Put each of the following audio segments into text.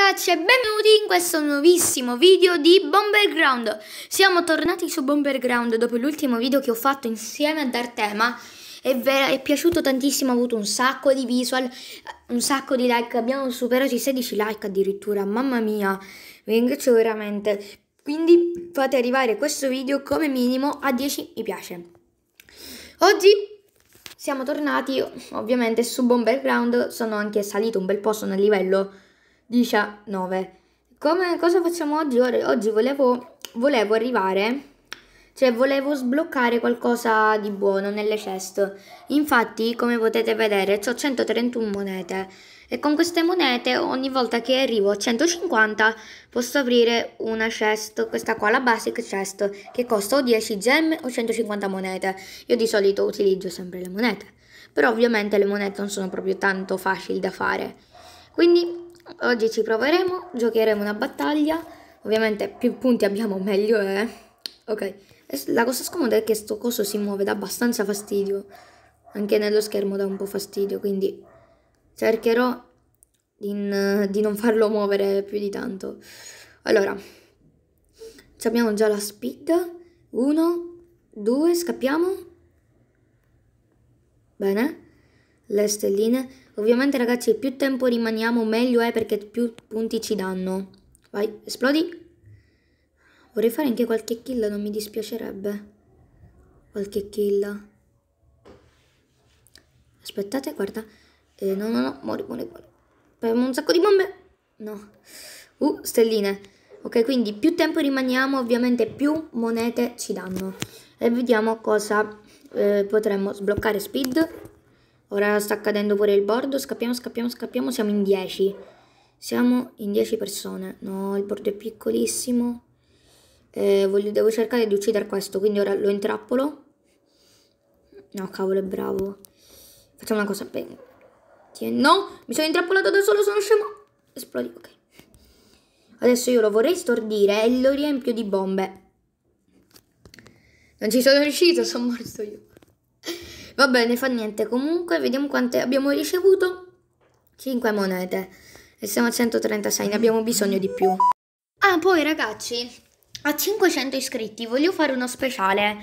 ragazzi e benvenuti in questo nuovissimo video di Bomber Ground Siamo tornati su Bomber Ground dopo l'ultimo video che ho fatto insieme a Dartema E vi è piaciuto tantissimo, ha avuto un sacco di visual, un sacco di like Abbiamo superato i 16 like addirittura, mamma mia Vi ringrazio veramente Quindi fate arrivare questo video come minimo a 10 mi piace Oggi siamo tornati ovviamente su Bomber Ground, sono anche salito un bel po', sono a livello 19. Come, cosa facciamo oggi? Oggi volevo, volevo arrivare, cioè volevo sbloccare qualcosa di buono nelle chest. Infatti, come potete vedere, ho 131 monete e con queste monete ogni volta che arrivo a 150 posso aprire una chest, questa qua la basic chest, che costa o 10 gemme o 150 monete. Io di solito utilizzo sempre le monete, però ovviamente le monete non sono proprio tanto facili da fare. Quindi Oggi ci proveremo, giocheremo una battaglia. Ovviamente più punti abbiamo meglio è. Eh? Ok, la cosa scomoda è che sto coso si muove da abbastanza fastidio. Anche nello schermo dà un po' fastidio, quindi cercherò in, di non farlo muovere più di tanto. Allora, abbiamo già la speed. Uno, due, scappiamo. Bene le stelline. Ovviamente ragazzi più tempo rimaniamo meglio è perché più punti ci danno. Vai, esplodi. Vorrei fare anche qualche kill, non mi dispiacerebbe. Qualche kill. Aspettate, guarda. Eh, no, no, no, muori, muori, muori. Abbiamo un sacco di bombe. No. Uh, stelline. Ok, quindi più tempo rimaniamo, ovviamente più monete ci danno. E vediamo cosa eh, potremmo sbloccare speed. Ora sta cadendo pure il bordo, scappiamo, scappiamo, scappiamo, siamo in 10. Siamo in 10 persone. No, il bordo è piccolissimo. Eh, voglio, devo cercare di uccidere questo, quindi ora lo intrappolo. No, cavolo, è bravo. Facciamo una cosa. Bene. No, mi sono intrappolato da solo, sono scemo. Esplodi, ok. Adesso io lo vorrei stordire e lo riempio di bombe. Non ci sono riuscito, sono morto io. Va bene, fa niente. Comunque, vediamo quante abbiamo ricevuto. 5 monete. E siamo a 136, ne abbiamo bisogno di più. Ah, poi ragazzi, a 500 iscritti voglio fare uno speciale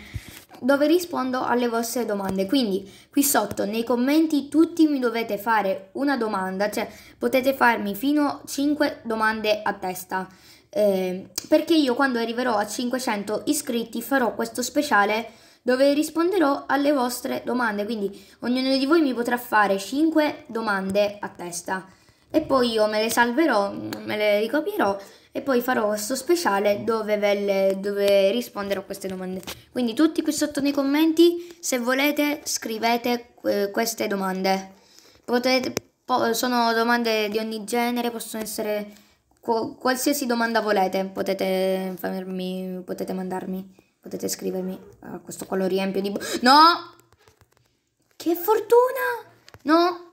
dove rispondo alle vostre domande. Quindi qui sotto nei commenti tutti mi dovete fare una domanda, cioè potete farmi fino a 5 domande a testa. Eh, perché io quando arriverò a 500 iscritti farò questo speciale dove risponderò alle vostre domande. Quindi ognuno di voi mi potrà fare 5 domande a testa e poi io me le salverò, me le ricopierò e poi farò questo speciale dove, le, dove risponderò a queste domande. Quindi tutti qui sotto nei commenti, se volete, scrivete eh, queste domande. Potete, sono domande di ogni genere, possono essere qualsiasi domanda volete, potete, farmi, potete mandarmi. Potete scrivermi. Ah, questo qua lo riempio di... No! Che fortuna! No!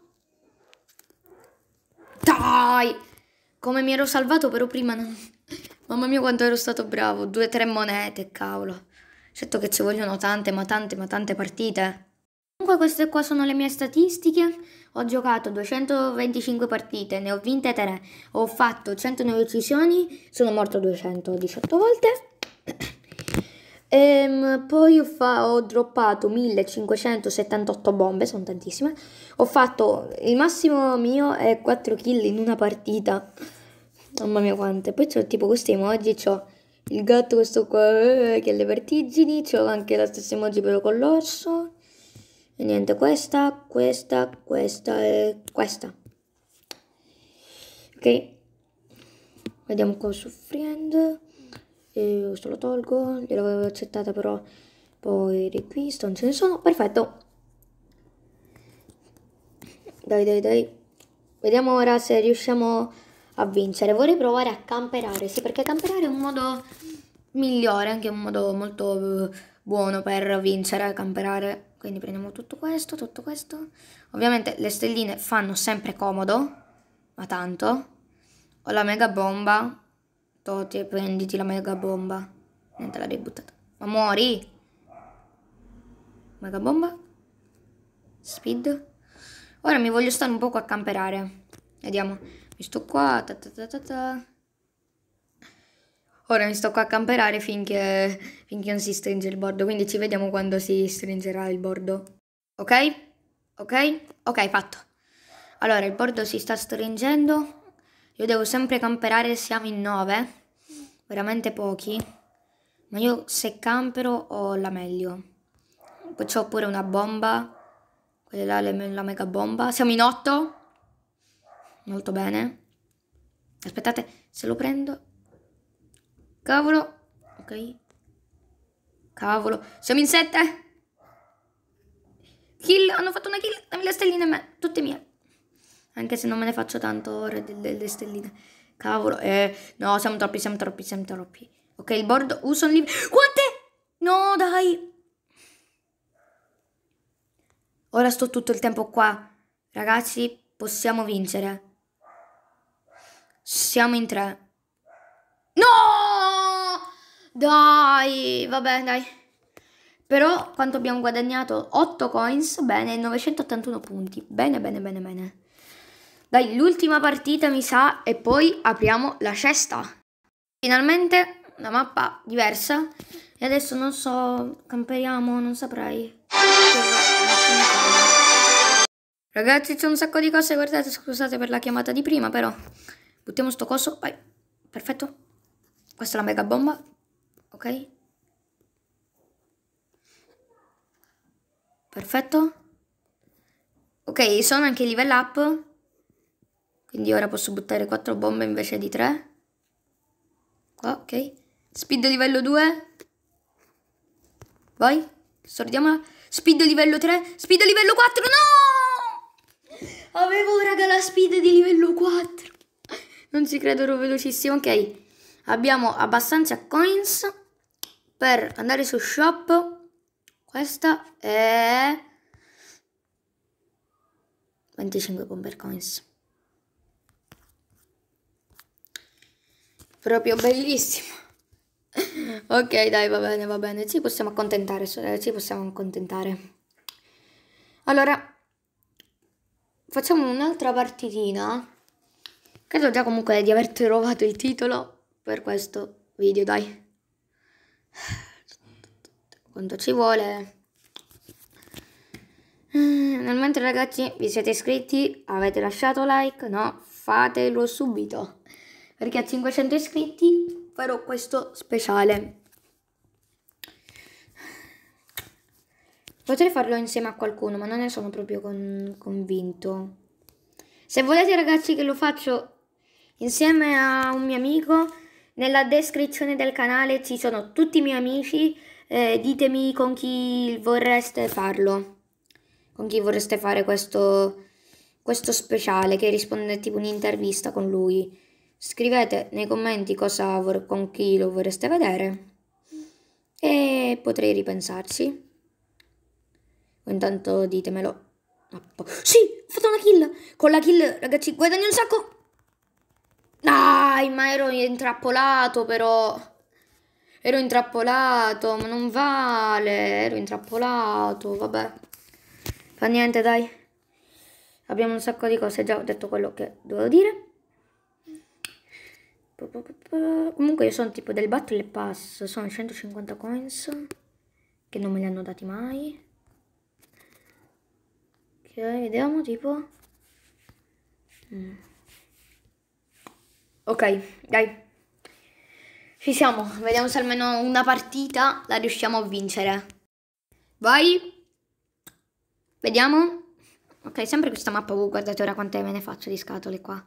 Dai! Come mi ero salvato però prima non... Mamma mia quanto ero stato bravo. Due, tre monete, cavolo. Certo che ci vogliono tante, ma tante, ma tante partite. Comunque queste qua sono le mie statistiche. Ho giocato 225 partite, ne ho vinte 3. Ho fatto 109 uccisioni, sono morto 218 volte. Ehm, poi ho, fa- ho droppato 1578 bombe, sono tantissime. Ho fatto il massimo mio è 4 kill in una partita. Mamma mia quante. Poi c'ho tipo questi emoji, c'ho il gatto questo qua eh, che ha le vertigini, c'ho anche la stessa emoji però con l'orso. E niente, questa, questa, questa e questa. Ok. Vediamo cosa soffrendo e questo lo tolgo, glielo avevo accettata però poi di qui, non ce ne sono, perfetto dai dai dai vediamo ora se riusciamo a vincere vorrei provare a camperare, sì perché camperare è un modo migliore, anche un modo molto eh, buono per vincere, camperare quindi prendiamo tutto questo, tutto questo ovviamente le stelline fanno sempre comodo ma tanto ho la mega bomba Tote, prenditi la mega bomba. Niente, l'ha debuttata. Ma muori! Mega bomba. Speed. Ora mi voglio stare un poco a camperare. Vediamo. Mi sto qua. Ta ta ta Ora mi sto qua a camperare finché, finché non si stringe il bordo. Quindi ci vediamo quando si stringerà il bordo. Ok? Ok? Ok, fatto. Allora, il bordo si sta stringendo. Io devo sempre camperare, siamo in 9. Veramente pochi. Ma io se campero ho la meglio. Poi ho pure una bomba. Quella là è la mega bomba. Siamo in 8. Molto bene. Aspettate, se lo prendo. Cavolo. Ok. Cavolo. Siamo in 7. Kill, hanno fatto una kill. Dammi la stellina a me. Tutte mie. Anche se non me ne faccio tanto ora delle, delle stelline. Cavolo, eh, no, siamo troppi, siamo troppi, siamo troppi. Ok, il bordo, uso un libro. Quante? No, dai! Ora sto tutto il tempo qua. Ragazzi, possiamo vincere. Siamo in tre. No! Dai, vabbè, dai. Però quanto abbiamo guadagnato? 8 coins, bene, 981 punti. Bene, bene, bene, bene. Dai, l'ultima partita mi sa e poi apriamo la cesta. Finalmente una mappa diversa e adesso non so, camperiamo, non saprei. Ragazzi c'è un sacco di cose, guardate, scusate per la chiamata di prima però. Buttiamo sto coso, vai, perfetto. Questa è la mega bomba, ok? Perfetto. Ok, sono anche level up. Quindi ora posso buttare 4 bombe invece di 3. Ah, ok. Speed livello 2. Vai, sordiamola. Speed livello 3, speed livello 4, no! Avevo raga la speed di livello 4. Non ci credo, ero velocissimo. Ok, abbiamo abbastanza coins per andare su shop. Questa è... 25 bomber coins. Proprio bellissimo. ok, dai, va bene, va bene. Ci possiamo accontentare, eh, ci possiamo accontentare. Allora, facciamo un'altra partitina. Credo già comunque di aver trovato il titolo per questo video, dai. Quanto ci vuole. Eh, nel mentre ragazzi vi siete iscritti, avete lasciato like, no? Fatelo subito perché a 500 iscritti farò questo speciale. Potrei farlo insieme a qualcuno, ma non ne sono proprio con, convinto. Se volete ragazzi che lo faccio insieme a un mio amico, nella descrizione del canale ci sono tutti i miei amici, eh, ditemi con chi vorreste farlo, con chi vorreste fare questo, questo speciale che risponde tipo un'intervista con lui. Scrivete nei commenti cosa vor- con chi lo vorreste vedere e potrei ripensarci. O intanto ditemelo. Sì, ho fatto una kill! Con la kill, ragazzi, guadagno un sacco! Dai, ma ero intrappolato però. Ero intrappolato, ma non vale. Ero intrappolato, vabbè. Fa niente, dai. Abbiamo un sacco di cose, già ho detto quello che dovevo dire. Comunque io sono tipo del Battle Pass, sono 150 coins, che non me li hanno dati mai. Ok, vediamo tipo... Mm. Ok, dai. Ci siamo, vediamo se almeno una partita la riusciamo a vincere. Vai! Vediamo. Ok, sempre questa mappa, oh, guardate ora quante me ne faccio di scatole qua.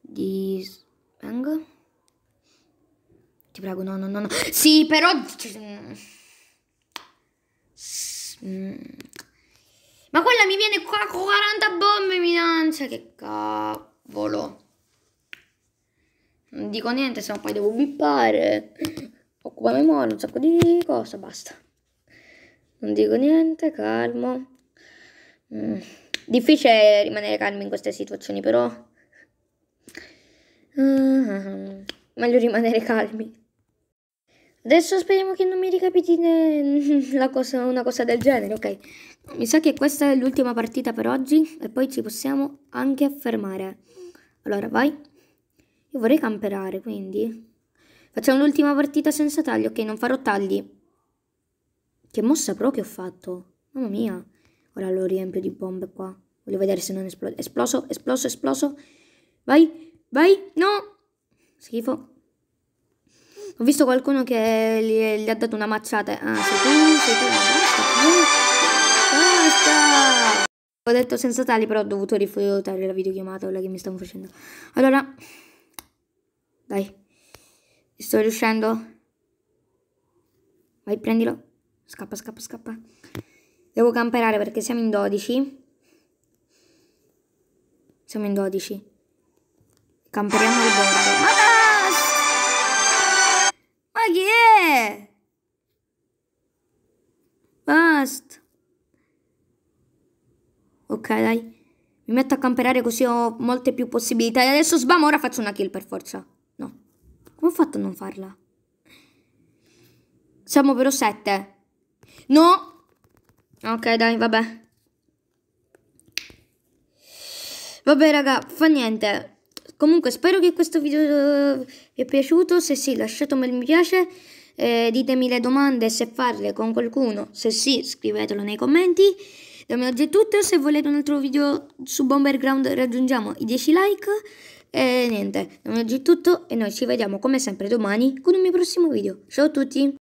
Di... Vengo. Ti prego, no, no, no, no. Sì, però... Mm. Ma quella mi viene qua con 40 bombe mi lancia. Che cavolo. Non dico niente, se no poi devo bippare. Occupa memoria, un sacco di cose, basta. Non dico niente, calmo. Mm. Difficile rimanere calmi in queste situazioni, però... Ah, ah, ah. meglio rimanere calmi. Adesso speriamo che non mi ricapiti cosa, una cosa del genere, ok? Mi sa che questa è l'ultima partita per oggi e poi ci possiamo anche fermare. Allora, vai. Io vorrei camperare, quindi... Facciamo l'ultima partita senza tagli, ok? Non farò tagli. Che mossa pro che ho fatto. Mamma mia. Ora lo riempio di bombe qua. Voglio vedere se non esplode. Esploso, esploso, esploso. Vai, vai, no! Schifo. Ho visto qualcuno che gli, gli ha dato una mazzata. Ah, sei tu, sei tu, ah, basta. Ah, basta! Ho detto senza tali, però ho dovuto rifiutare la videochiamata, quella che mi stanno facendo. Allora, dai. Sto riuscendo. Vai, prendilo. Scappa, scappa, scappa. Devo camperare perché siamo in 12. Siamo in 12. Camperiamo il bordo. Ma must. Ok, dai. Mi metto a camperare così ho molte più possibilità. E adesso sbamo, ora faccio una kill per forza. No. Come ho fatto a non farla? Siamo però 7. No! Ok, dai, vabbè. Vabbè, raga, fa niente. Comunque, spero che questo video eh, vi è piaciuto. Se sì, lasciate un bel mi piace eh, ditemi le domande se farle con qualcuno, se sì scrivetelo nei commenti. Da me oggi è tutto, se volete un altro video su Bomberground raggiungiamo i 10 like. E niente, da me oggi è tutto e noi ci vediamo come sempre domani con il mio prossimo video. Ciao a tutti!